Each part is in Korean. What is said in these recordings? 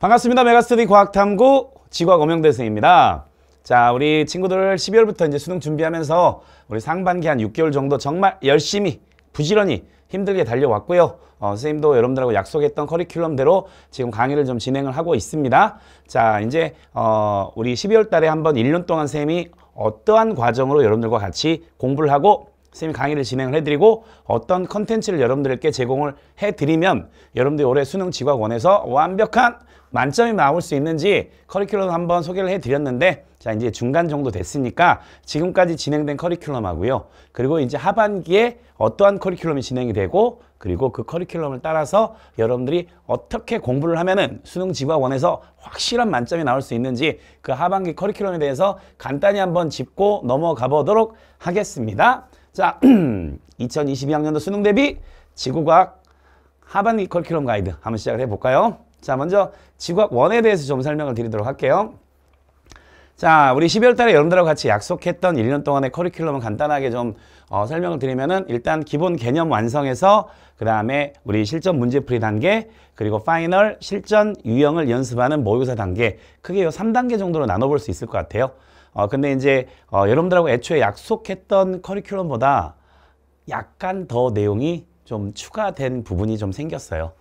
반갑습니다. 메가스터디 과학탐구 지구학 엄영대생입니다. 자, 우리 친구들 12월부터 이제 수능 준비하면서 우리 상반기 한 6개월 정도 정말 열심히 부지런히 힘들게 달려왔고요. 어, 선생님도 여러분들하고 약속했던 커리큘럼대로 지금 강의를 좀 진행을 하고 있습니다. 자, 이제 어, 우리 12월 달에 한번 1년 동안 선생님이 어떠한 과정으로 여러분들과 같이 공부를 하고 선생님이 강의를 진행을 해드리고 어떤 컨텐츠를 여러분들께 제공을 해드리면 여러분들이 올해 수능 지학원에서 완벽한 만점이 나올 수 있는지 커리큘럼 한번 소개를 해드렸는데 자 이제 중간 정도 됐으니까 지금까지 진행된 커리큘럼하고요. 그리고 이제 하반기에 어떠한 커리큘럼이 진행이 되고 그리고 그 커리큘럼을 따라서 여러분들이 어떻게 공부를 하면은 수능 지과원에서 확실한 만점이 나올 수 있는지 그 하반기 커리큘럼에 대해서 간단히 한번 짚고 넘어가 보도록 하겠습니다. 자, 2022학년도 수능 대비 지구과학 하반 기 커리큘럼 가이드 한번 시작을 해볼까요? 자, 먼저 지구학 과 1에 대해서 좀 설명을 드리도록 할게요. 자, 우리 12월 달에 여러분들하고 같이 약속했던 1년 동안의 커리큘럼을 간단하게 좀 어, 설명을 드리면은 일단 기본 개념 완성에서그 다음에 우리 실전 문제풀이 단계 그리고 파이널 실전 유형을 연습하는 모의고사 단계 크게 요 3단계 정도로 나눠볼 수 있을 것 같아요. 어, 근데 이제 어, 여러분들하고 애초에 약속했던 커리큘럼보다 약간 더 내용이 좀 추가된 부분이 좀 생겼어요.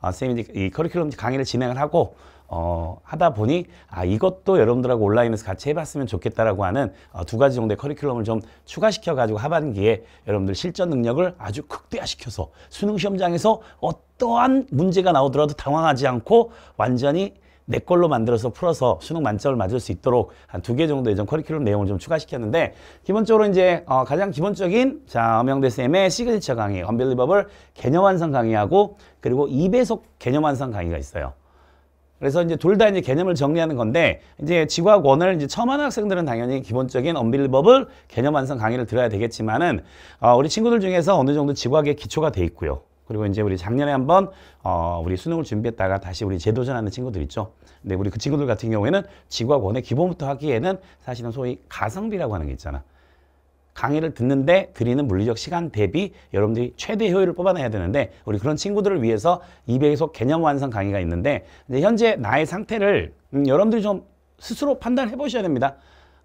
어, 선생님이 이 커리큘럼 강의를 진행을 하고 어, 하다 보니 아 이것도 여러분들하고 온라인에서 같이 해봤으면 좋겠다라고 하는 어, 두 가지 정도의 커리큘럼을 좀 추가시켜 가지고 하반기에 여러분들 실전 능력을 아주 극대화시켜서 수능 시험장에서 어떠한 문제가 나오더라도 당황하지 않고 완전히 내 걸로 만들어서 풀어서 수능 만점을 맞을 수 있도록 한 두 개 정도 의좀 커리큘럼 내용을 좀 추가시켰는데 기본적으로 이제 어, 가장 기본적인 자 엄영대 쌤의 시그니처 강의 언빌리버블 개념 완성 강의하고 그리고 2배속 개념 완성 강의가 있어요. 그래서 이제 둘 다 이제 개념을 정리하는 건데 이제 지구학 원을 이제 처음 하는 학생들은 당연히 기본적인 언빌리버블 개념 완성 강의를 들어야 되겠지만은 어, 우리 친구들 중에서 어느 정도 지구학의 기초가 돼 있고요. 그리고 이제 우리 작년에 한번 어, 우리 수능을 준비했다가 다시 우리 재도전하는 친구들 있죠. 근데 우리 그 친구들 같은 경우에는 지구학 원의 기본부터 하기에는 사실은 소위 가성비라고 하는 게 있잖아. 강의를 듣는데 드리는 물리적 시간 대비 여러분들이 최대 효율을 뽑아내야 되는데 우리 그런 친구들을 위해서 2 0 0서 개념 완성 강의가 있는데 현재 나의 상태를 음, 여러분들이 좀 스스로 판단해 보셔야 됩니다.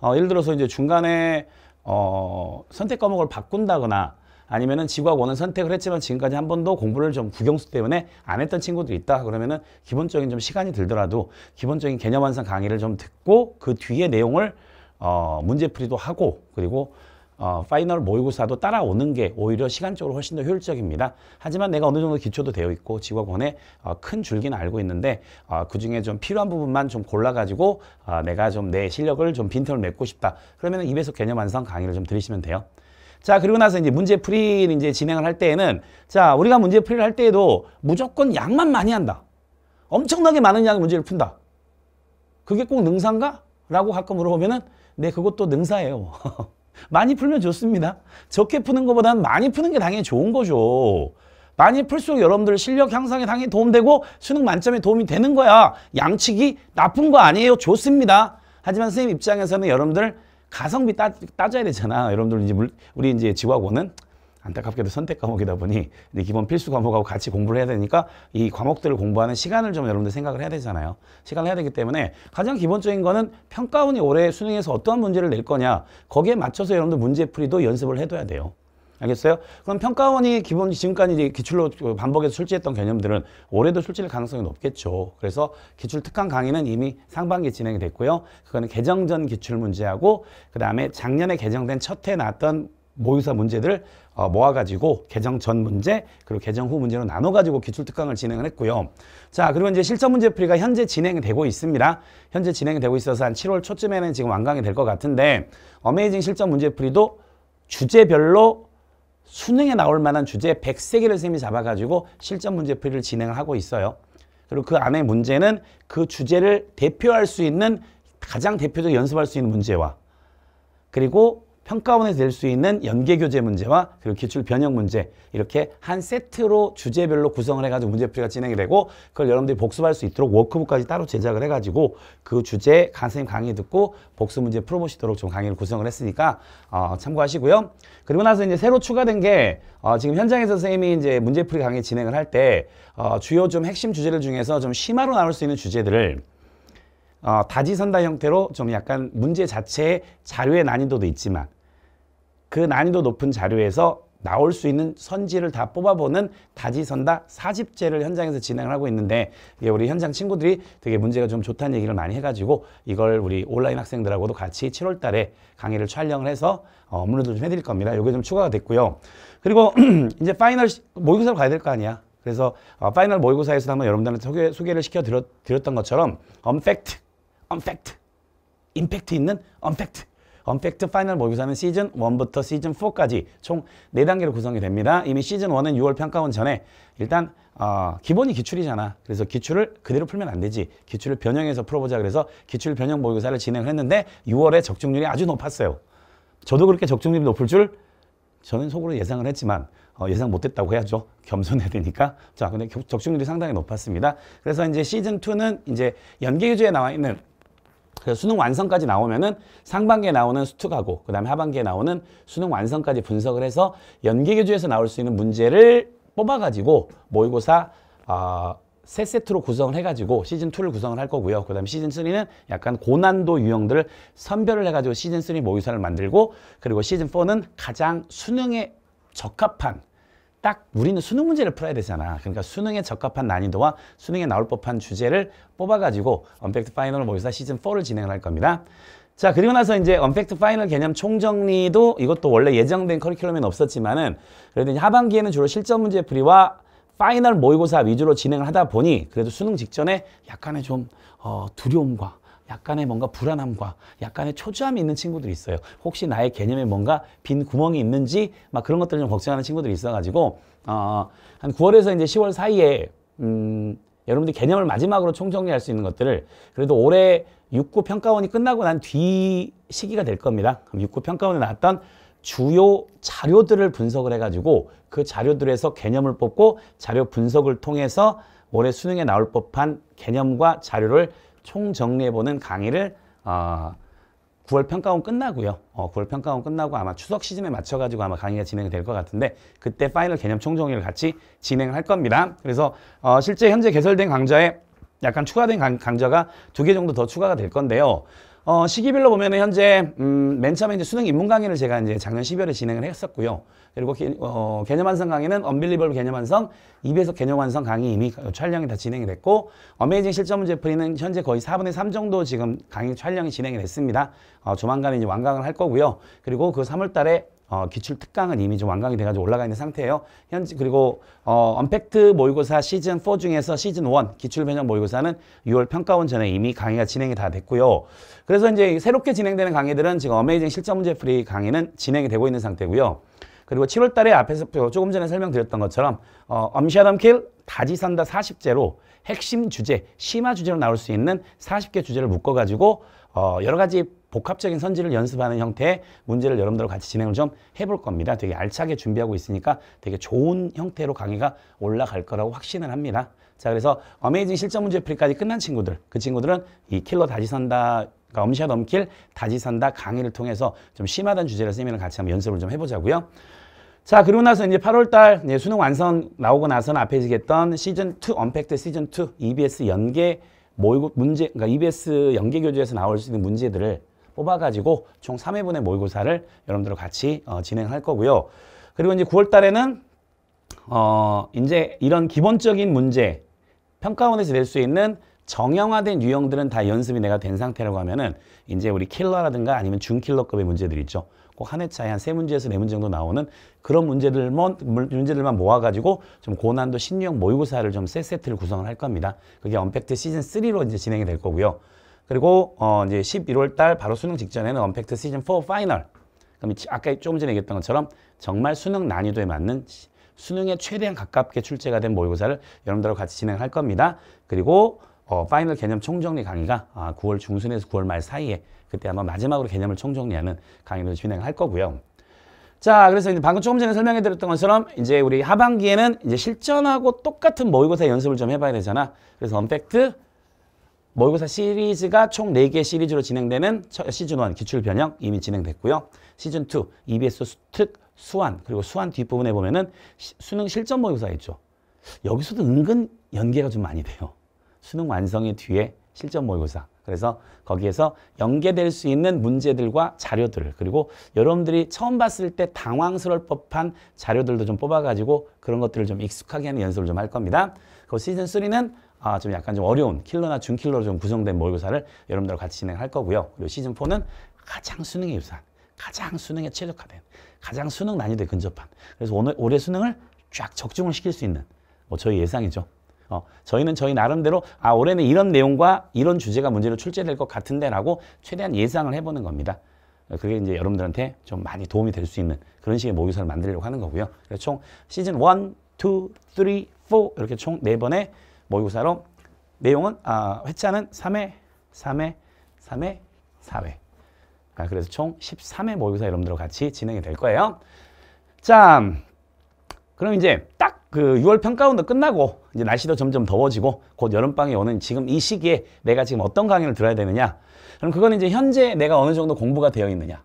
어, 예를 들어서 이제 중간에 어, 선택 과목을 바꾼다거나 아니면은 지구학원은 선택을 했지만 지금까지 한 번도 공부를 좀구경수 때문에 안 했던 친구도 있다. 그러면은 기본적인 좀 시간이 들더라도 기본적인 개념 완성 강의를 좀 듣고 그 뒤에 내용을 어, 문제풀이도 하고 그리고 어, 파이널 모의고사도 따라오는 게 오히려 시간적으로 훨씬 더 효율적입니다. 하지만 내가 어느 정도 기초도 되어 있고 지구학원의 어, 큰 줄기는 알고 있는데 어, 그중에 좀 필요한 부분만 좀 골라가지고 어, 내가 좀 내 실력을 좀 빈틈을 메고 싶다. 그러면 입에서 개념 완성 강의를 좀 들으시면 돼요. 자, 그리고 나서 이제 문제 풀이를 이제 진행을 할 때에는 자, 우리가 문제 풀이를 할 때에도 무조건 양만 많이 한다. 엄청나게 많은 양의 문제를 푼다. 그게 꼭 능사인가? 라고 가끔 물어보면은 네, 그것도 능사예요. 많이 풀면 좋습니다. 적게 푸는 것보다는 많이 푸는 게 당연히 좋은 거죠. 많이 풀수록 여러분들 실력 향상에 당연히 도움되고 수능 만점에 도움이 되는 거야. 양측이 나쁜 거 아니에요. 좋습니다. 하지만 선생님 입장에서는 여러분들 가성비 따, 따져야 되잖아. 여러분들 이제 물, 우리 이제 지화고는 구 안타깝게도 선택 과목이다 보니 기본 필수 과목하고 같이 공부를 해야 되니까 이 과목들을 공부하는 시간을 좀 여러분들 생각을 해야 되잖아요. 시간을 해야 되기 때문에 가장 기본적인 거는 평가원이 올해 수능에서 어떠한 문제를 낼 거냐 거기에 맞춰서 여러분들 문제풀이도 연습을 해둬야 돼요. 알겠어요? 그럼 평가원이 기본 지금까지 기출로 반복해서 출제했던 개념들은 올해도 출제될 가능성이 높겠죠. 그래서 기출 특강 강의는 이미 상반기 진행이 됐고요. 그거는 개정 전 기출 문제하고 그다음에 작년에 개정된 첫해 나왔던 모의사 문제들을 어, 모아가지고 개정 전 문제 그리고 개정 후 문제로 나눠가지고 기출특강을 진행을 했고요. 자 그리고 이제 실전 문제풀이가 현재 진행이 되고 있습니다. 현재 진행이 되고 있어서 한 7월 초쯤에는 지금 완강이 될 것 같은데 어메이징 실전 문제풀이도 주제별로 수능에 나올 만한 주제 100세 기를 쌤이 잡아가지고 실전 문제풀이를 진행 하고 있어요. 그리고 그 안에 문제는 그 주제를 대표할 수 있는 가장 대표적으로 연습할 수 있는 문제와 그리고 평가원에서 낼 수 있는 연계교재 문제와 그리고 기출 변형 문제 이렇게 한 세트로 주제별로 구성을 해가지고 문제풀이가 진행이 되고 그걸 여러분들이 복습할 수 있도록 워크북까지 따로 제작을 해가지고 그 주제 선생님 강의 듣고 복습 문제 풀어보시도록 좀 강의를 구성을 했으니까 어, 참고하시고요. 그리고 나서 이제 새로 추가된 게 어, 지금 현장에서 선생님이 이제 문제풀이 강의 진행을 할 때 어, 주요 좀 핵심 주제들 중에서 좀 심화로 나올 수 있는 주제들을 어, 다지선다 형태로 좀 약간 문제 자체의 자료의 난이도도 있지만 그 난이도 높은 자료에서 나올 수 있는 선지를 다 뽑아보는 다지선다 사집제를 현장에서 진행을 하고 있는데 이게 우리 현장 친구들이 되게 문제가 좀 좋다는 얘기를 많이 해가지고 이걸 우리 온라인 학생들하고도 같이 7월 달에 강의를 촬영을 해서 업로드를좀 어, 해드릴 겁니다. 이게 좀 추가가 됐고요. 그리고 이제 파이널 모의고사로 가야 될 거 아니야. 그래서 어, 파이널 모의고사에서 한번 여러분들한테 소개, 소개를 시켜드렸던 것처럼 언팩트 언팩트 임팩트 있는 언팩트 언팩트 파이널 모의고사는 시즌 1부터 시즌 4까지 총 4단계로 구성이 됩니다. 이미 시즌 1은 6월 평가원 전에 일단 어, 기본이 기출이잖아. 그래서 기출을 그대로 풀면 안 되지. 기출을 변형해서 풀어보자 그래서 기출 변형 모의고사를 진행을 했는데 6월에 적중률이 아주 높았어요. 저도 그렇게 적중률이 높을 줄 저는 속으로 예상을 했지만 어, 예상 못했다고 해야죠. 겸손해야 되니까. 자, 근데 적중률이 상당히 높았습니다. 그래서 이제 시즌 2는 이제 연계 교재에 나와 있는 그래서 수능 완성까지 나오면은 상반기에 나오는 수특하고 그 다음에 하반기에 나오는 수능 완성까지 분석을 해서 연계교주에서 나올 수 있는 문제를 뽑아가지고 모의고사 어, 세 세트로 구성을 해가지고 시즌2를 구성을 할 거고요. 그 다음에 시즌3는 약간 고난도 유형들을 선별을 해가지고 시즌3 모의사를 만들고 그리고 시즌4는 가장 수능에 적합한 딱 우리는 수능 문제를 풀어야 되잖아. 그러니까 수능에 적합한 난이도와 수능에 나올 법한 주제를 뽑아가지고 언팩트 파이널 모의사 시즌4를 진행할 겁니다. 자 그리고 나서 이제 언팩트 파이널 개념 총정리도 이것도 원래 예정된 커리큘럼에는 없었지만은 그래도 하반기에는 주로 실전 문제 풀이와 파이널 모의고사 위주로 진행을 하다 보니 그래도 수능 직전에 약간의 좀 어, 두려움과 약간의 뭔가 불안함과 약간의 초조함이 있는 친구들이 있어요. 혹시 나의 개념에 뭔가 빈 구멍이 있는지 막 그런 것들을 좀 걱정하는 친구들이 있어가지고 어, 한 9월에서 이제 10월 사이에 음, 여러분들 개념을 마지막으로 총정리할 수 있는 것들을 그래도 올해 6구 평가원이 끝나고 난 뒤 시기가 될 겁니다. 그럼 6구 평가원에 나왔던 주요 자료들을 분석을 해가지고 그 자료들에서 개념을 뽑고 자료 분석을 통해서 올해 수능에 나올 법한 개념과 자료를 총정리해보는 강의를 어, 9월 평가원 끝나고요. 어, 9월 평가원 끝나고 아마 추석 시즌에 맞춰가지고 아마 강의가 진행될 것 같은데 그때 파이널 개념 총정리를 같이 진행을 할 겁니다. 그래서 어, 실제 현재 개설된 강좌에 약간 추가된 강, 강좌가 두 개 정도 더 추가가 될 건데요. 어, 시기별로 보면은 현재 음, 맨 처음에 이제 수능 입문 강의를 제가 이제 작년 12월에 진행을 했었고요. 그리고 기, 어, 개념 완성 강의는 언빌리벌 개념 완성, 2배속 개념 완성 강의 이미 촬영이 다 진행이 됐고 어메이징 실전 문제 풀이는 현재 거의 4분의 3 정도 지금 강의 촬영이 진행이 됐습니다. 어, 조만간 이제 완강을 할 거고요. 그리고 그 3월 달에 어, 기출 특강은 이미 좀 완강이 돼가지고 올라가 있는 상태예요. 현재 그리고 어, 언팩트 모의고사 시즌 4 중에서 시즌 1 기출 변형 모의고사는 6월 평가원 전에 이미 강의가 진행이 다 됐고요. 그래서 이제 새롭게 진행되는 강의들은 지금 어메이징 실전 문제 풀이 강의는 진행이 되고 있는 상태고요. 그리고 7월 달에 앞에서 조금 전에 설명드렸던 것처럼 어, 엄샤덤킬 다지산다 40제로 핵심 주제, 심화 주제로 나올 수 있는 40개 주제를 묶어가지고 어, 여러 가지 복합적인 선지를 연습하는 형태의 문제를 여러분들과 같이 진행을 좀 해볼 겁니다. 되게 알차게 준비하고 있으니까 되게 좋은 형태로 강의가 올라갈 거라고 확신을 합니다. 자 그래서 어메이징 실전 문제 풀이까지 끝난 친구들 그 친구들은 이 킬러 다지선다 그러니까 엄샷 넘킬 다지선다 강의를 통해서 좀 심하다는 주제를 선생님이랑 같이 한번 연습을 좀 해보자고요. 자 그리고 나서 이제 8월달 이제 수능 완성 나오고 나서는 앞에 얘기했던 시즌 2 언팩트 시즌 2 EBS 연계 모의고 문제 그러니까 EBS 연계 교재에서 나올 수 있는 문제들을 뽑아가지고 총 3회분의 모의고사를 여러분들 같이 어, 진행할 거고요. 그리고 이제 9월 달에는 어, 이제 이런 기본적인 문제 평가원에서 낼 수 있는 정형화된 유형들은 다 연습이 내가 된 상태라고 하면은 이제 우리 킬러라든가 아니면 중킬러급의 문제들 있죠. 꼭 한회 차에 한 세 문제에서 네 문제 정도 나오는 그런 문제들만 문제들만 모아가지고 좀 고난도 신유형 모의고사를 좀 세 세트를 구성을 할 겁니다. 그게 언팩트 시즌 3로 이제 진행이 될 거고요. 그리고 어 이제 11월 달 바로 수능 직전에는 언팩트 시즌 4 파이널. 그럼 아까 조금 전에 얘기했던 것처럼 정말 수능 난이도에 맞는 수능에 최대한 가깝게 출제가 된 모의고사를 여러분들과 같이 진행할 겁니다. 그리고 어, 파이널 개념 총정리 강의가 아, 9월 중순에서 9월 말 사이에 그때 아마 마지막으로 개념을 총정리하는 강의를 진행할 거고요. 자, 그래서 이제 방금 조금 전에 설명해 드렸던 것처럼 이제 우리 하반기에는 이제 실전하고 똑같은 모의고사 연습을 좀 해봐야 되잖아. 그래서 언팩트 모의고사 시리즈가 총 4개 시리즈로 진행되는 시즌 1 기출 변형 이미 진행됐고요. 시즌 2 EBS 수특 수완 그리고 수완 뒷부분에 보면은 수능 실전 모의고사 있죠. 여기서도 은근 연계가 좀 많이 돼요. 수능 완성의 뒤에 실전 모의고사. 그래서 거기에서 연계될 수 있는 문제들과 자료들 그리고 여러분들이 처음 봤을 때 당황스러울 법한 자료들도 좀 뽑아가지고 그런 것들을 좀 익숙하게 하는 연습을 좀 할 겁니다. 그 시즌 3는 아, 좀 약간 좀 어려운 킬러나 준킬러로 좀 구성된 모의고사를 여러분들과 같이 진행할 거고요. 그리고 시즌4는 가장 수능에 유사한, 가장 수능에 최적화된, 가장 수능 난이도에 근접한 그래서 오늘, 올해 수능을 쫙 적중을 시킬 수 있는 뭐 저희 예상이죠. 어, 저희는 저희 나름대로 아 올해는 이런 내용과 이런 주제가 문제로 출제될 것 같은데 라고 최대한 예상을 해보는 겁니다. 그게 이제 여러분들한테 좀 많이 도움이 될 수 있는 그런 식의 모의사를 고 만들려고 하는 거고요. 그래서 총 시즌 1, 2, 3, 4 이렇게 총 네번의 모의고사로 내용은 아, 회차는 3회, 3회, 3회, 4회. 아, 그래서 총 13회 모의고사 여러분들과 같이 진행이 될 거예요. 자, 그럼 이제 딱 그 6월 평가원도 끝나고 이제 날씨도 점점 더워지고 곧 여름방이 오는 지금 이 시기에 내가 지금 어떤 강의를 들어야 되느냐. 그럼 그건 이제 현재 내가 어느 정도 공부가 되어 있느냐.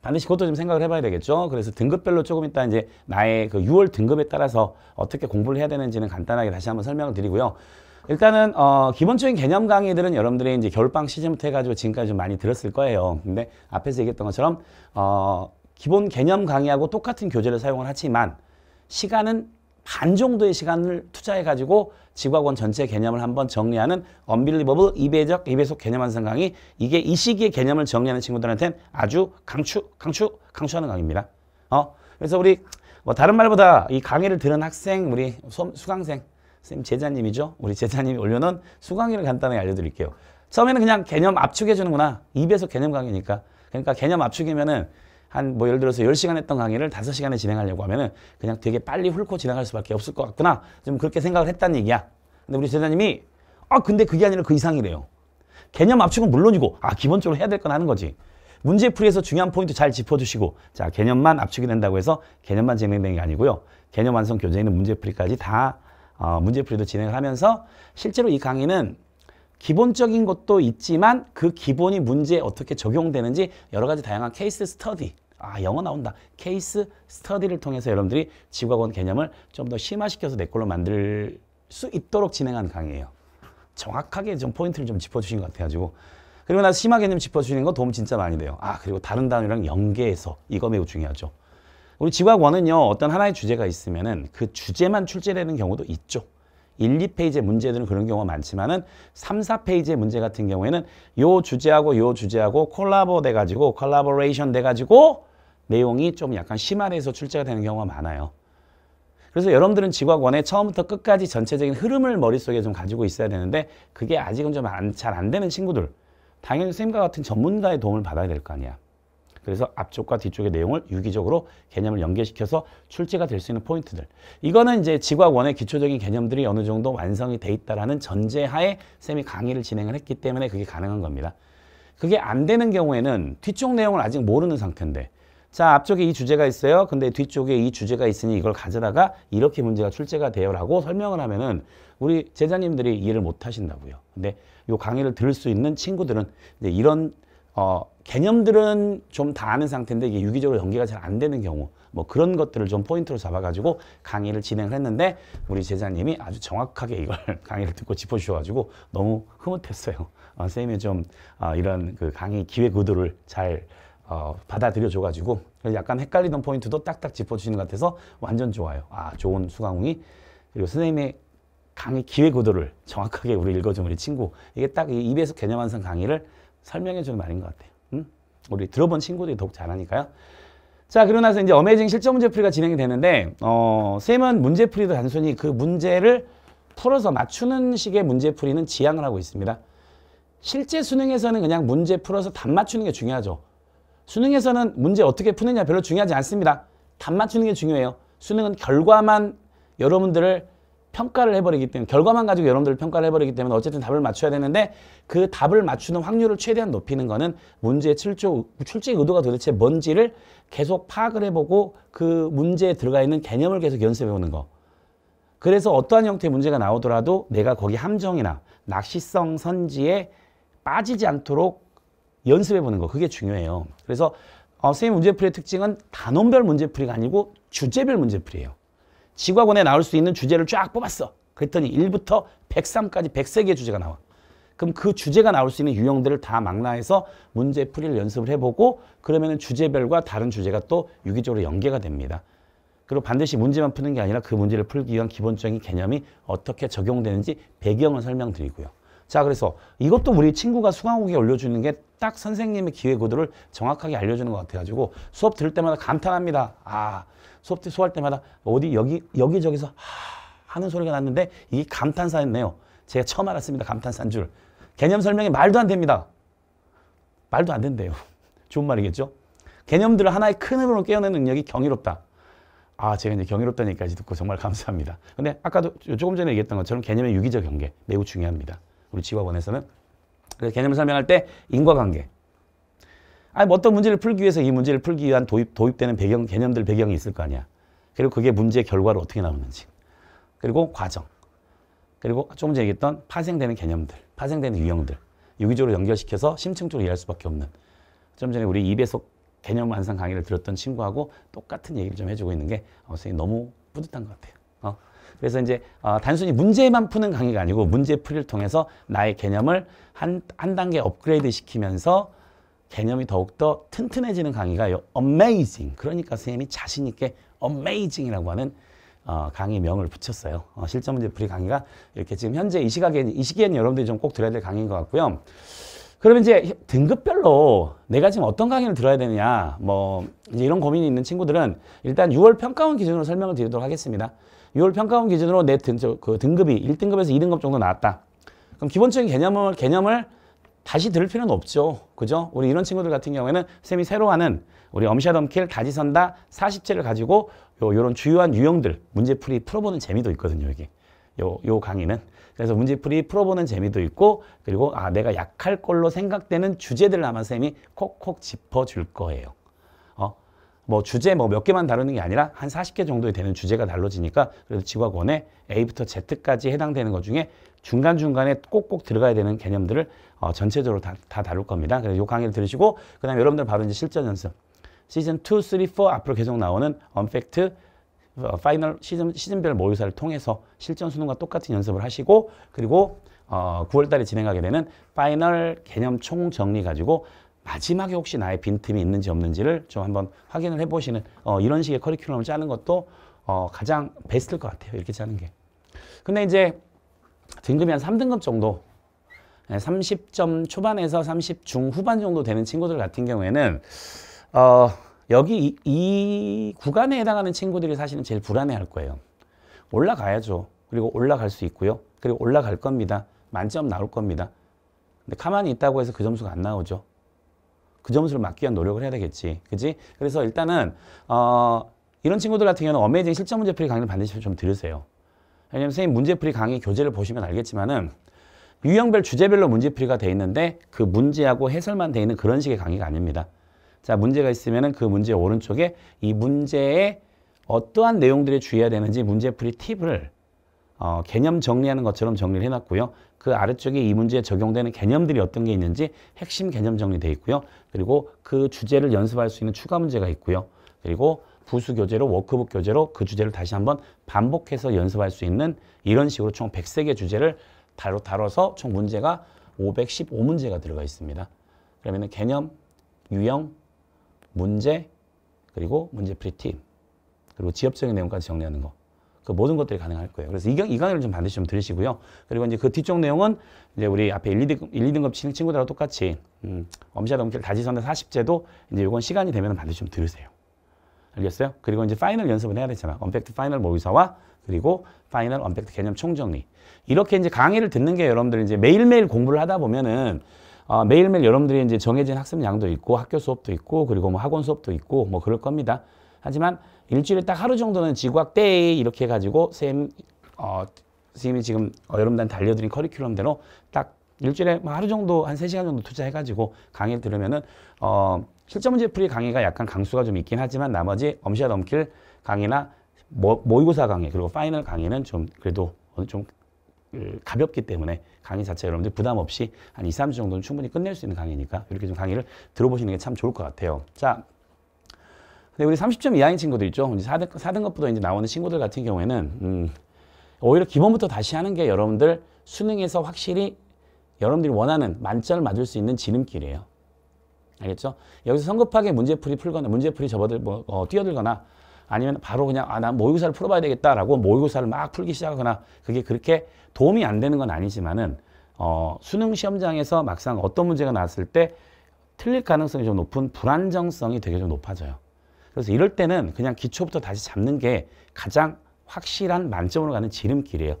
반드시 그것도 좀 생각을 해봐야 되겠죠. 그래서 등급별로 조금 이따 이제 나의 그 6월 등급에 따라서 어떻게 공부를 해야 되는지는 간단하게 다시 한번 설명을 드리고요. 일단은 어, 기본적인 개념 강의들은 여러분들이 이제 겨울방 시즌부터 해가지고 지금까지 좀 많이 들었을 거예요. 근데 앞에서 얘기했던 것처럼 어, 기본 개념 강의하고 똑같은 교재를 사용을 하지만 시간은 반 정도의 시간을 투자해가지고 지구학원 전체 개념을 한번 정리하는 언빌리버블 이배적 이배속 개념한 생강의 이게 이 시기의 개념을 정리하는 친구들한테는 아주 강추, 강추, 강추하는 강의입니다. 어, 그래서 우리 뭐 다른 말보다 이 강의를 들은 학생, 우리 수, 수강생, 선생님 제자님이죠. 우리 제자님이 올려놓은 수강의를 간단하게 알려드릴게요. 처음에는 그냥 개념 압축해주는구나. 입배속 개념 강의니까. 그러니까 개념 압축이면은 한뭐 예를 들어서 열시간 했던 강의를 다섯 시간에 진행하려고 하면은 그냥 되게 빨리 훑고 지나갈 수밖에 없을 것 같구나. 좀 그렇게 생각을 했다는 얘기야. 근데 우리 제자님이 아 근데 그게 아니라 그 이상이래요. 개념 압축은 물론이고 아 기본적으로 해야 될 건 하는 거지. 문제풀이에서 중요한 포인트 잘 짚어주시고 자 개념만 압축이 된다고 해서 개념만 진행된게 아니고요. 개념 완성 교재에는 있 문제풀이까지 다 어, 문제풀이도 진행을 하면서 실제로 이 강의는 기본적인 것도 있지만 그 기본이 문제에 어떻게 적용되는지 여러 가지 다양한 케이스 스터디 아 영어 나온다 케이스 스터디를 통해서 여러분들이 지구학원 개념을 좀 더 심화시켜서 내 걸로 만들 수 있도록 진행한 강의예요 정확하게 좀 포인트를 좀 짚어주신 것 같아가지고 그리고 나서 심화 개념 짚어주시는 거 도움 진짜 많이 돼요 아 그리고 다른 단어랑 연계해서 이거 매우 중요하죠 우리 지구학원은요 어떤 하나의 주제가 있으면은 그 주제만 출제되는 경우도 있죠 일, 이페이지의 문제들은 그런 경우가 많지만은 삼, 사페이지의 문제 같은 경우에는 요 주제하고 요 주제하고 콜라보 돼 가지고 콜라보레이션 돼 가지고 내용이 좀 약간 심화돼서 출제가 되는 경우가 많아요. 그래서 여러분들은 지학원에 처음부터 끝까지 전체적인 흐름을 머릿속에 좀 가지고 있어야 되는데 그게 아직은 좀 잘안 안 되는 친구들 당연히 선생님과 같은 전문가의 도움을 받아야 될 거 아니야. 그래서 앞쪽과 뒤쪽의 내용을 유기적으로 개념을 연계시켜서 출제가 될 수 있는 포인트들. 이거는 이제 지과학원의 기초적인 개념들이 어느 정도 완성이 돼 있다라는 전제하에 쌤이 강의를 진행을 했기 때문에 그게 가능한 겁니다. 그게 안 되는 경우에는 뒤쪽 내용을 아직 모르는 상태인데 자 앞쪽에 이 주제가 있어요 근데 뒤쪽에 이 주제가 있으니 이걸 가져다가 이렇게 문제가 출제가 돼요 라고 설명을 하면은 우리 제자님들이 이해를 못 하신다고요 근데 요 강의를 들을 수 있는 친구들은 이제 이런 어 개념들은 좀 다 아는 상태인데 이게 유기적으로 연계가 잘 안 되는 경우 뭐 그런 것들을 좀 포인트로 잡아가지고 강의를 진행을 했는데 우리 제자님이 아주 정확하게 이걸 강의를 듣고 짚어주셔가지고 너무 흐뭇했어요. 어, 선생님이좀 어, 아, 이런 그 강의 기획 의도를 잘 어, 받아들여줘가지고 약간 헷갈리던 포인트도 딱딱 짚어주시는 것 같아서 완전 좋아요. 아 좋은 수강웅이 그리고 선생님의 강의 기획 의도를 정확하게 우리 읽어준 우리 친구 이게 딱 입에서 개념 완성 강의를 설명해 주는 말인 것 같아요. 우리 들어본 친구들이 더욱 잘하니까요. 자, 그러고 나서 이제 어메이징 실전 문제풀이가 진행이 되는데 어, 쌤은 문제풀이도 단순히 그 문제를 풀어서 맞추는 식의 문제풀이는 지향을 하고 있습니다. 실제 수능에서는 그냥 문제 풀어서 답 맞추는 게 중요하죠. 수능에서는 문제 어떻게 푸느냐 별로 중요하지 않습니다. 답 맞추는 게 중요해요. 수능은 결과만 여러분들을 평가를 해버리기 때문에 결과만 가지고 여러분들 평가를 해버리기 때문에 어쨌든 답을 맞춰야 되는데 그 답을 맞추는 확률을 최대한 높이는 거는 문제의 출제, 출제 의도가 도대체 뭔지를 계속 파악을 해보고 그 문제에 들어가 있는 개념을 계속 연습해보는 거 그래서 어떠한 형태의 문제가 나오더라도 내가 거기 함정이나 낚시성 선지에 빠지지 않도록 연습해보는 거 그게 중요해요 그래서 어, 선생님 문제풀이의 특징은 단원별 문제풀이가 아니고 주제별 문제풀이에요 지구학원에 나올 수 있는 주제를 쫙 뽑았어. 그랬더니 1부터 103까지 103개의 주제가 나와. 그럼 그 주제가 나올 수 있는 유형들을 다 망라해서 문제 풀이를 연습을 해보고 그러면 은 주제별과 다른 주제가 또 유기적으로 연계가 됩니다. 그리고 반드시 문제만 푸는 게 아니라 그 문제를 풀기 위한 기본적인 개념이 어떻게 적용되는지 배경을 설명드리고요. 자 그래서 이것도 우리 친구가 수강후기에 올려주는 게 딱 선생님의 기회 구도를 정확하게 알려주는 것 같아가지고 수업 들을 때마다 감탄합니다. 아 수업 때 수할 업 때마다 어디 여기 여기저기서 하, 는 소리가 났는데 이게 감탄사였네요. 제가 처음 알았습니다. 감탄사인 줄. 개념 설명이 말도 안 됩니다. 말도 안 된대요. 좋은 말이겠죠? 개념들을 하나의 큰 흐름으로 깨어내는 능력이 경이롭다. 아, 제가 이제 경이롭다는 얘기까지 듣고 정말 감사합니다. 근데 아까도 조금 전에 얘기했던 것처럼 개념의 유기적 경계 매우 중요합니다. 우리 직업원에서는 그래서 개념을 설명할 때 인과관계. 아니, 뭐 어떤 문제를 풀기 위해서 이 문제를 풀기 위한 도입, 도입되는 배경, 개념들 배경이 있을 거 아니야. 그리고 그게 문제의 결과로 어떻게 나오는지. 그리고 과정. 그리고 조금 전에 얘기했던 파생되는 개념들, 파생되는 유형들. 유기적으로 연결시켜서 심층적으로 이해할 수밖에 없는. 좀 전에 우리 2배속 개념 완성 강의를 들었던 친구하고 똑같은 얘기를 좀 해주고 있는 게 어, 선생님 너무 뿌듯한 것 같아요. 어? 그래서 이제 어, 단순히 문제만 푸는 강의가 아니고 문제 풀이를 통해서 나의 개념을 한, 한 단계 업그레이드 시키면서 개념이 더욱더 튼튼해지는 강의가 요 amazing. 그러니까 선생님이 자신 있게 amazing이라고 하는 어, 강의 명을 붙였어요. 어, 실전 문제 풀이 강의가 이렇게 지금 현재 이 시각에 이 시기에는 여러분들이 좀 꼭 들어야 될 강의인 것 같고요. 그러면 이제 등급별로 내가 지금 어떤 강의를 들어야 되느냐 뭐 이제 이런 고민이 있는 친구들은 일단 6월 평가원 기준으로 설명을 드리도록 하겠습니다. 6월 평가원 기준으로 내 등, 저, 그 등급이 1등급에서 2등급 정도 나왔다. 그럼 기본적인 개념을, 개념을 다시 들을 필요는 없죠. 그죠? 우리 이런 친구들 같은 경우에는 쌤이 새로 하는 우리 엄샤덤킬 다지선다 40제를 가지고 요, 요런 주요한 유형들 문제풀이 풀어보는 재미도 있거든요. 이게. 요, 요 강의는. 그래서 문제풀이 풀어보는 재미도 있고 그리고 아 내가 약할 걸로 생각되는 주제들 아마 쌤이 콕콕 짚어줄 거예요. 뭐 주제 뭐 몇 개만 다루는 게 아니라 한 사십 개 정도에 되는 주제가 달라지니까 그래도지학원에 A부터 Z까지 해당되는 것 중에 중간중간에 꼭꼭 들어가야 되는 개념들을 어, 전체적으로 다, 다 다룰 겁니다. 그래서 요 강의를 들으시고 그 다음에 여러분들 바로 이제 실전 연습 시즌 2, 3, 4 앞으로 계속 나오는 언팩트 어, 파이널 시즌, 시즌별 모의사를 통해서 실전 수능과 똑같은 연습을 하시고 그리고 어, 9월달에 진행하게 되는 파이널 개념 총정리 가지고 마지막에 혹시 나의 빈틈이 있는지 없는지를 좀 한번 확인을 해보시는 어, 이런 식의 커리큘럼을 짜는 것도 어, 가장 베스트일 것 같아요. 이렇게 짜는 게. 근데 이제 등급이 한 3등급 정도 30점 예, 초반에서 30 중후반 정도 되는 친구들 같은 경우에는 어, 여기 이, 이 구간에 해당하는 친구들이 사실은 제일 불안해할 거예요. 올라가야죠. 그리고 올라갈 수 있고요. 그리고 올라갈 겁니다. 만점 나올 겁니다. 근데 가만히 있다고 해서 그 점수가 안 나오죠. 그 점수를 맞기 위한 노력을 해야 되겠지. 그지? 그래서 일단은, 어, 이런 친구들 같은 경우는 어메이징 실전 문제풀이 강의를 반드시 좀 들으세요. 왜냐면 선생님 문제풀이 강의 교재를 보시면 알겠지만은 유형별 주제별로 문제풀이가 돼 있는데 그 문제하고 해설만 돼 있는 그런 식의 강의가 아닙니다. 자, 문제가 있으면은 그 문제 오른쪽에 이 문제에 어떠한 내용들을 주의해야 되는지 문제풀이 팁을 어, 개념 정리하는 것처럼 정리를 해놨고요. 그 아래쪽에 이 문제에 적용되는 개념들이 어떤 게 있는지 핵심 개념 정리돼 있고요. 그리고 그 주제를 연습할 수 있는 추가 문제가 있고요. 그리고 부수 교재로 워크북 교재로 그 주제를 다시 한번 반복해서 연습할 수 있는 이런 식으로 총 103개 주제를 다뤄, 다뤄서 총 문제가 515문제가 들어가 있습니다. 그러면 개념, 유형, 문제, 그리고 문제 프리팀 그리고 지엽적인 내용까지 정리하는 거. 그 모든 것들이 가능할 거예요. 그래서 이, 이 강의를 좀 반드시 좀 들으시고요. 그리고 이제 그 뒤쪽 내용은 이제 우리 앞에 1, 2등, 1, 2등급 치는 친구들하고 똑같이 음, 엄지아다 음길 다지선다 40제도 이제 요건 시간이 되면 반드시 좀 들으세요. 알겠어요? 그리고 이제 파이널 연습을 해야 되잖아. 언팩트 파이널 모의사와 그리고 파이널 언팩트 개념 총정리. 이렇게 이제 강의를 듣는 게 여러분들 이제 매일매일 공부를 하다 보면은 어, 매일매일 여러분들이 이제 정해진 학습량도 있고 학교 수업도 있고 그리고 뭐 학원 수업도 있고 뭐 그럴 겁니다. 하지만 일주일에 딱 하루 정도는 지구학 때 이렇게 해가지고 쌤, 어, 선생님이 지금 어, 여러분들한테 알려드린 커리큘럼대로 딱 일주일에 뭐 하루 정도 한 세시간 정도 투자해가지고 강의를 들으면은 어, 실전 문제 풀이 강의가 약간 강수가 좀 있긴 하지만 나머지 엄시와 넘길 강의나 모, 모의고사 강의 그리고 파이널 강의는 좀 그래도 좀 그 가볍기 때문에 강의 자체 여러분들 부담 없이 한 2, 3주 정도는 충분히 끝낼 수 있는 강의니까 이렇게 좀 강의를 들어보시는 게 참 좋을 것 같아요. 자, 근데 우리 30점 이하인 친구들 있죠. 이제 4등, 4등급부터 이제 나오는 친구들 같은 경우에는 음, 오히려 기본부터 다시 하는 게 여러분들 수능에서 확실히 여러분들이 원하는 만점을 맞을 수 있는 지름길이에요. 알겠죠? 여기서 성급하게 문제풀이 풀거나 문제풀이 접어들 뭐 어, 뛰어들거나 아니면 바로 그냥 아난 모의고사를 풀어봐야 되겠다라고 모의고사를 막 풀기 시작하거나 그게 그렇게 도움이 안 되는 건 아니지만은 어, 수능 시험장에서 막상 어떤 문제가 나왔을 때 틀릴 가능성이 좀 높은 불안정성이 되게 좀 높아져요. 그래서 이럴 때는 그냥 기초부터 다시 잡는 게 가장 확실한 만점으로 가는 지름길이에요.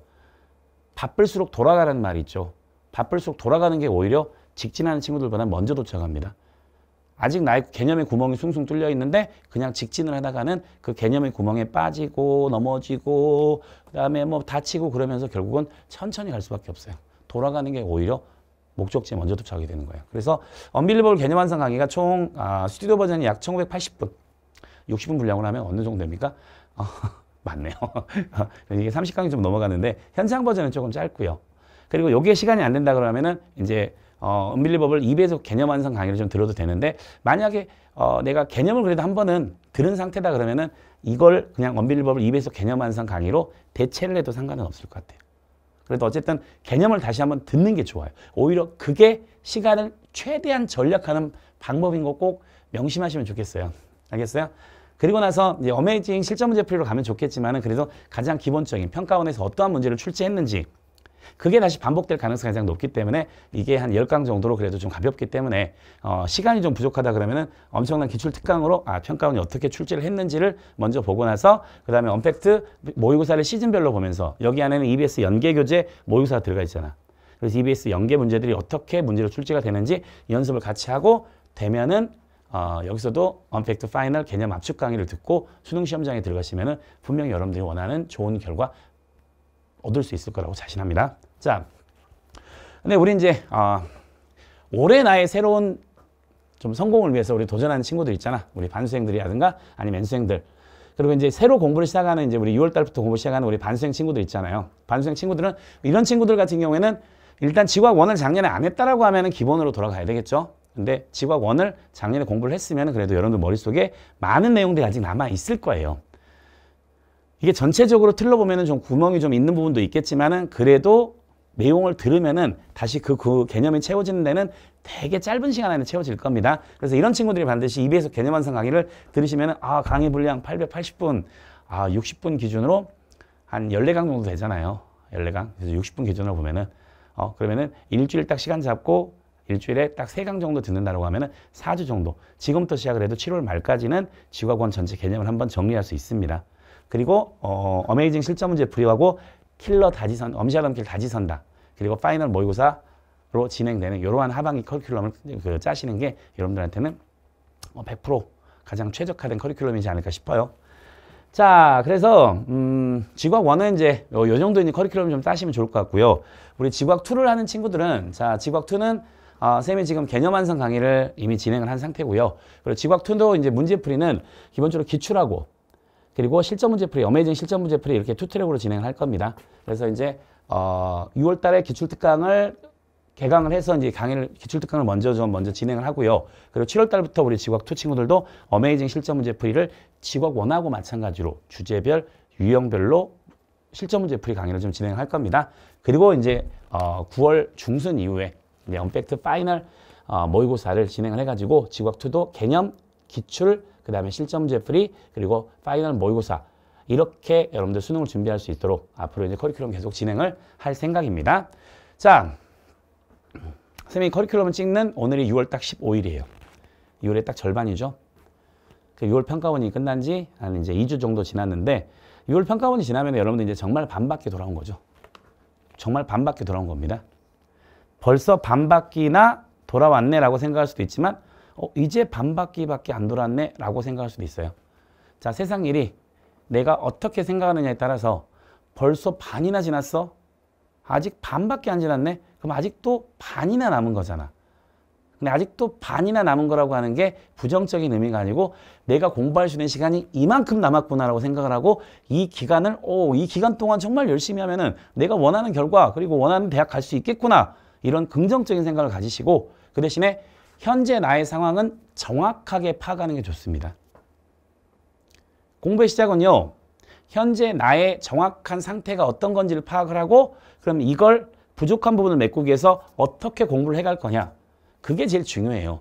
바쁠수록 돌아가라는 말이 있죠. 바쁠수록 돌아가는 게 오히려 직진하는 친구들보다 먼저 도착합니다. 아직 나의 개념의 구멍이 숭숭 뚫려 있는데 그냥 직진을 하다가는 그 개념의 구멍에 빠지고 넘어지고 그다음에 뭐 다치고 그러면서 결국은 천천히 갈 수밖에 없어요. 돌아가는 게 오히려 목적지에 먼저 도착하게 되는 거예요. 그래서 언빌리버블 개념 완성 강의가 총 아, 스튜디오 버전이 약 1980분 60분 분량으로 하면 어느 정도됩니까 어, 맞네요. 이게 30강이 좀 넘어가는데 현상 버전은 조금 짧고요. 그리고 여기에 시간이 안 된다 그러면은 이제 어, 은밀리법을 2배속 개념 완성 강의를 좀 들어도 되는데 만약에 어, 내가 개념을 그래도 한 번은 들은 상태다 그러면은 이걸 그냥 언빌리법을 2배속 개념 완성 강의로 대체를 해도 상관은 없을 것 같아요. 그래도 어쨌든 개념을 다시 한 번 듣는 게 좋아요. 오히려 그게 시간을 최대한 전략하는 방법인 거 꼭 명심하시면 좋겠어요. 알겠어요? 그리고 나서 이제 어메이징 실전 문제 풀이로 가면 좋겠지만은 그래도 가장 기본적인 평가원에서 어떠한 문제를 출제했는지 그게 다시 반복될 가능성이 가장 높기 때문에 이게 한열강 정도로 그래도 좀 가볍기 때문에 어, 시간이 좀 부족하다 그러면은 엄청난 기출 특강으로 아, 평가원이 어떻게 출제를 했는지를 먼저 보고 나서 그다음에 언팩트 모의고사를 시즌별로 보면서 여기 안에는 EBS 연계 교재 모의고사가 들어가 있잖아. 그래서 EBS 연계 문제들이 어떻게 문제로 출제가 되는지 연습을 같이 하고 되면은 어, 여기서도 언팩트 파이널 개념 압축 강의를 듣고 수능 시험장에 들어가시면 분명히 여러분들이 원하는 좋은 결과 얻을 수 있을 거라고 자신합니다. 자, 근데 우리 이제 어, 올해 나의 새로운 좀 성공을 위해서 우리 도전하는 친구들 있잖아. 우리 반수생들이라든가 아니면 N수생들. 그리고 이제 새로 공부를 시작하는 이제 우리 6월달부터 공부 시작하는 우리 반수생 친구들 있잖아요. 반수생 친구들은 이런 친구들 같은 경우에는 일단 지구학 원을 작년에 안 했다라고 하면은 기본으로 돌아가야 되겠죠. 근데 지구학 원을 작년에 공부를 했으면 그래도 여러분들 머릿속에 많은 내용들이 아직 남아 있을 거예요. 이게 전체적으로 틀러보면 좀 구멍이 좀 있는 부분도 있겠지만은 그래도 내용을 들으면은 다시 그, 그 개념이 채워지는 데는 되게 짧은 시간 안에 채워질 겁니다. 그래서 이런 친구들이 반드시 입에서 개념 완성 강의를 들으시면은 아, 강의 분량 880분, 아, 60분 기준으로 한 14강 정도 되잖아요. 14강. 그래서 60분 기준으로 보면은 어, 그러면은 일주일 딱 시간 잡고 일주일에 딱 세 강 정도 듣는다고 하면 은사 주 정도 지금부터 시작을 해도 7월 말까지는 지구학원 전체 개념을 한번 정리할 수 있습니다. 그리고 어, 어메이징 실전 문제 풀이하고 킬러 다지선, 엄살넘길 지 다지선다. 그리고 파이널 모의고사로 진행되는 이러한 하반기 커리큘럼을 그 짜시는 게 여러분들한테는 100% 뭐 가장 최적화된 커리큘럼이지 않을까 싶어요. 자, 그래서 음, 지구학 원은 이제 요 정도 있는 커리큘럼 좀 따시면 좋을 것 같고요. 우리 지구학 2를 하는 친구들은 자, 지구학 2는 아, 쌤이 지금 개념 완성 강의를 이미 진행을 한 상태고요. 그리고 지각툰도 이제 문제풀이는 기본적으로 기출하고 그리고 실전 문제풀이, 어메이징 실전 문제풀이 이렇게 투 트랙으로 진행을 할 겁니다. 그래서 이제 어, 6월 달에 기출 특강을 개강을 해서 이제 강의를 기출 특강을 먼저 좀 먼저 진행을 하고요. 그리고 7월 달부터 우리 지각 투 친구들도 어메이징 실전 문제풀이를 지각 원하고 마찬가지로 주제별, 유형별로 실전 문제풀이 강의를 좀 진행할 겁니다. 그리고 이제 어, 9월 중순 이후에 네, 언팩트 파이널 어, 모의고사를 진행을 해가지고 지구학투도 개념, 기출, 그 다음에 실점 제풀이 그리고 파이널 모의고사 이렇게 여러분들 수능을 준비할 수 있도록 앞으로 이제 커리큘럼 계속 진행을 할 생각입니다. 자, 선생님이 커리큘럼을 찍는 오늘이 6월 딱 15일이에요. 6월에딱 절반이죠. 그 6월 평가원이 끝난 지한 이제 2주 정도 지났는데 6월 평가원이 지나면 여러분들 이제 정말 반밖에 돌아온 거죠. 정말 반밖에 돌아온 겁니다. 벌써 반 바퀴나 돌아왔네라고 생각할 수도 있지만 어, 이제 반 바퀴밖에 안 돌았네라고 생각할 수도 있어요. 자, 세상 일이 내가 어떻게 생각하느냐에 따라서 벌써 반이나 지났어? 아직 반밖에 안 지났네? 그럼 아직도 반이나 남은 거잖아. 근데 아직도 반이나 남은 거라고 하는 게 부정적인 의미가 아니고 내가 공부할 수 있는 시간이 이만큼 남았구나라고 생각을 하고 이 기간을 오, 이 기간 동안 정말 열심히 하면은 내가 원하는 결과 그리고 원하는 대학 갈 수 있겠구나 이런 긍정적인 생각을 가지시고 그 대신에 현재 나의 상황은 정확하게 파악하는 게 좋습니다. 공부의 시작은요. 현재 나의 정확한 상태가 어떤 건지를 파악을 하고 그럼 이걸 부족한 부분을 메꾸기 위해서 어떻게 공부를 해갈 거냐. 그게 제일 중요해요.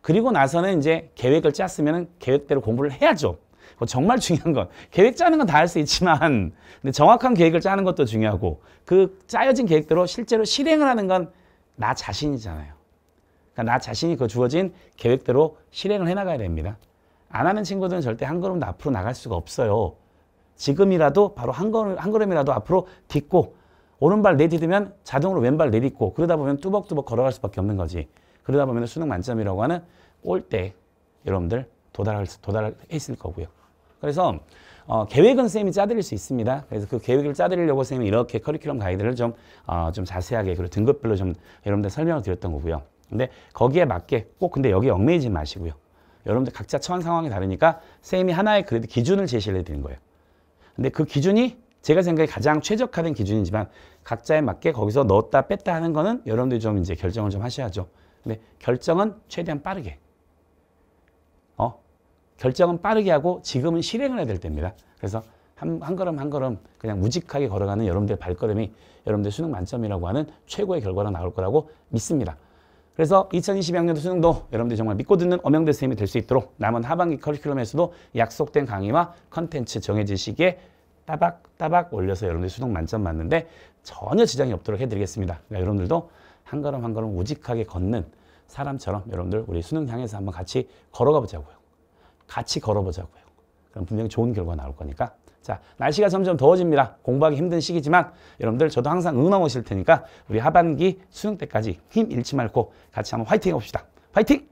그리고 나서는 이제 계획을 짰으면 계획대로 공부를 해야죠. 뭐 정말 중요한 건 계획 짜는 건 다 할 수 있지만 근데 정확한 계획을 짜는 것도 중요하고 그 짜여진 계획대로 실제로 실행을 하는 건 나 자신이잖아요. 그러니까 나 자신이 그 주어진 계획대로 실행을 해나가야 됩니다. 안 하는 친구들은 절대 한 걸음도 앞으로 나갈 수가 없어요. 지금이라도 바로 한, 걸음, 한 걸음이라도 앞으로 딛고 오른발 내딛으면 자동으로 왼발 내딛고 그러다 보면 뚜벅뚜벅 걸어갈 수밖에 없는 거지. 그러다 보면 수능 만점이라고 하는 올 때 여러분들 도달할, 도달할수있을 거고요. 그래서 어, 계획은 쌤이 짜드릴 수 있습니다. 그래서 그 계획을 짜드리려고 쌤이 이렇게 커리큘럼 가이드를 좀, 어, 좀 자세하게 그리고 등급별로 좀 여러분들 설명을 드렸던 거고요. 근데 거기에 맞게 꼭 근데 여기 얽매이지 마시고요. 여러분들 각자 처한 상황이 다르니까 쌤이 하나의 그래도 기준을 제시를 해드린 거예요. 근데 그 기준이 제가 생각에 가장 최적화된 기준이지만 각자에 맞게 거기서 넣었다 뺐다 하는 거는 여러분들이 좀 이제 결정을 좀 하셔야죠. 근데 결정은 최대한 빠르게 결정은 빠르게 하고 지금은 실행을 해야 될 때입니다. 그래서 한, 한 걸음 한 걸음 그냥 무직하게 걸어가는 여러분들의 발걸음이 여러분들 수능 만점이라고 하는 최고의 결과로 나올 거라고 믿습니다. 그래서 2022학년도 수능도 여러분들이 정말 믿고 듣는 엄영대 선생님이 될 수 있도록 남은 하반기 커리큘럼에서도 약속된 강의와 컨텐츠 정해진 시기에 따박따박 올려서 여러분들 수능 만점 맞는데 전혀 지장이 없도록 해드리겠습니다. 그러니까 여러분들도 한 걸음 한 걸음 우직하게 걷는 사람처럼 여러분들 우리 수능 향해서 한번 같이 걸어가 보자고요. 같이 걸어보자고요. 그럼 분명히 좋은 결과 나올 거니까. 자, 날씨가 점점 더워집니다. 공부하기 힘든 시기지만 여러분들 저도 항상 응원하실 테니까 우리 하반기 수능 때까지 힘 잃지 말고 같이 한번 화이팅 해봅시다. 화이팅!